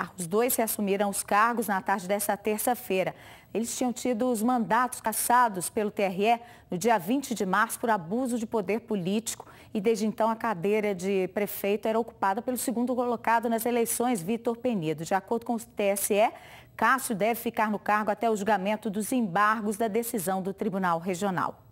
Ah, os dois reassumiram os cargos na tarde desta terça-feira. Eles tinham tido os mandatos cassados pelo TRE no dia 20 de março por abuso de poder político e desde então a cadeira de prefeito era ocupada pelo segundo colocado nas eleições, Vitor Penedo. De acordo com o TSE, Cássio deve ficar no cargo até o julgamento dos embargos da decisão do Tribunal Regional.